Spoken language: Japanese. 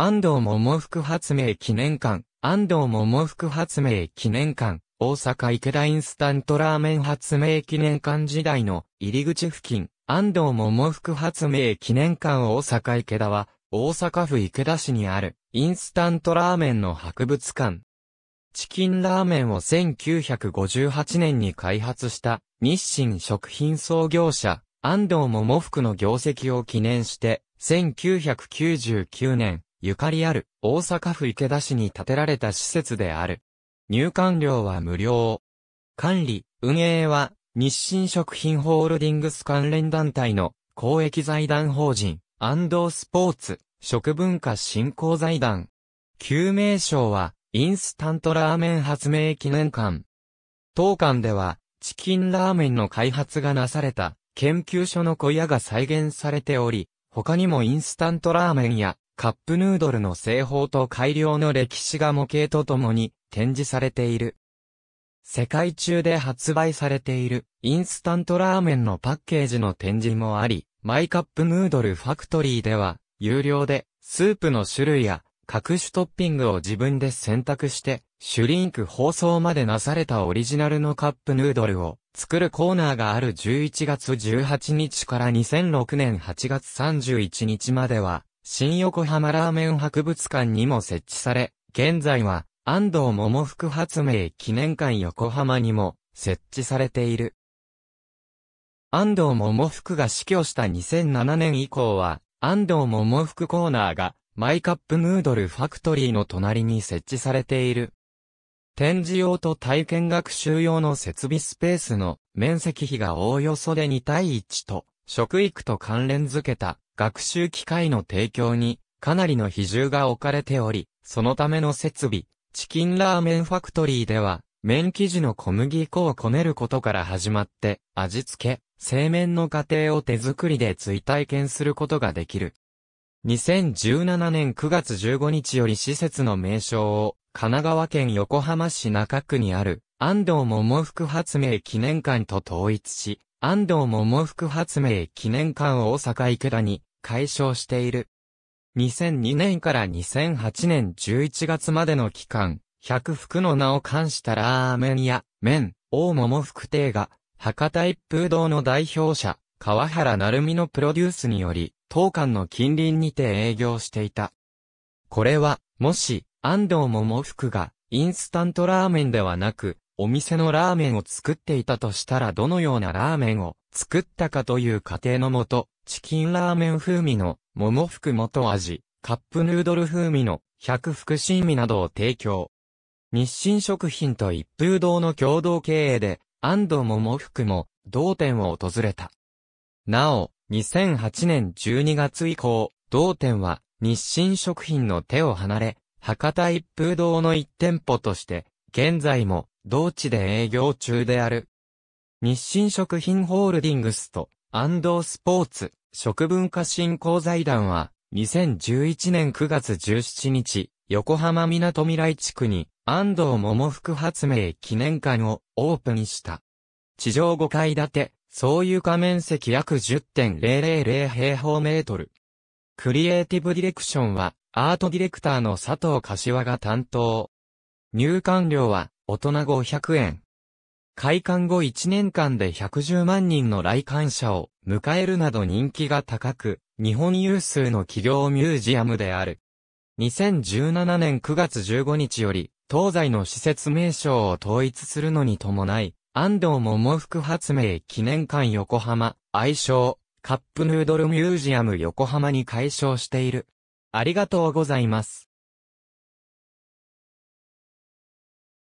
安藤桃福発明記念館、安藤桃福発明記念館、大阪池田インスタントラーメン発明記念館時代の入り口付近、安藤桃福発明記念館大阪池田は、大阪府池田市にある、インスタントラーメンの博物館。チキンラーメンを1958年に開発した、日清食品創業者、安藤桃福の業績を記念して、1999年、ゆかりある大阪府池田市に建てられた施設である。入館料は無料。管理、運営は日清食品ホールディングス関連団体の公益財団法人安藤スポーツ食文化振興財団。旧名称はインスタントラーメン発明記念館。当館ではチキンラーメンの開発がなされた研究所の小屋が再現されており、他にもインスタントラーメンやカップヌードルの製法と改良の歴史が模型とともに展示されている。世界中で発売されているインスタントラーメンのパッケージの展示もあり、マイカップヌードルファクトリーでは有料でスープの種類や各種トッピングを自分で選択してシュリンク包装までなされたオリジナルのカップヌードルを作るコーナーがある11月18日から2006年8月31日までは新横浜ラーメン博物館にも設置され、現在は、安藤桃福発明記念館横浜にも設置されている。安藤桃福が死去した2007年以降は、安藤桃福コーナーが、マイカップヌードルファクトリーの隣に設置されている。展示用と体験学習用の設備スペースの面積比がおおよそで2対1と、食育と関連づけた学習機会の提供にかなりの比重が置かれており、そのための設備、チキンラーメンファクトリーでは、麺生地の小麦粉をこねることから始まって、味付け、製麺の過程を手作りで追体験することができる。2017年9月15日より施設の名称を、神奈川県横浜市中区にある、安藤桃福発明記念館と統一し、安藤桃福発明記念館を大阪池田に、解消している。2002年から2008年11月までの期間、百福の名を冠したラーメン屋、麺、大桃福亭が、博多一風堂の代表者、川原成美のプロデュースにより、当館の近隣にて営業していた。これは、もし、安藤桃福が、インスタントラーメンではなく、お店のラーメンを作っていたとしたらどのようなラーメンを作ったかという過程のもと、チキンラーメン風味の桃福元味、カップヌードル風味の百福新味などを提供。日清食品と一風堂の共同経営で、安藤桃福も同店を訪れた。なお、2008年12月以降、同店は日清食品の手を離れ、博多一風堂の一店舗として、現在も同地で営業中である。日清食品ホールディングスと、安藤スポーツ、食文化振興財団は、2011年9月17日、横浜港未来地区に、安藤桃福発明記念館をオープンした。地上5階建て、総床面積約10.000平方メートル。クリエイティブディレクションは、アートディレクターの佐藤柏が担当。入館料は、大人500円、開館後1年間で110万人の来館者を迎えるなど人気が高く、日本有数の企業ミュージアムである。2017年9月15日より、東西の施設名称を統一するのに伴い、安藤桃福発明記念館横浜、愛称、カップヌードルミュージアム横浜に改称している。ありがとうございます。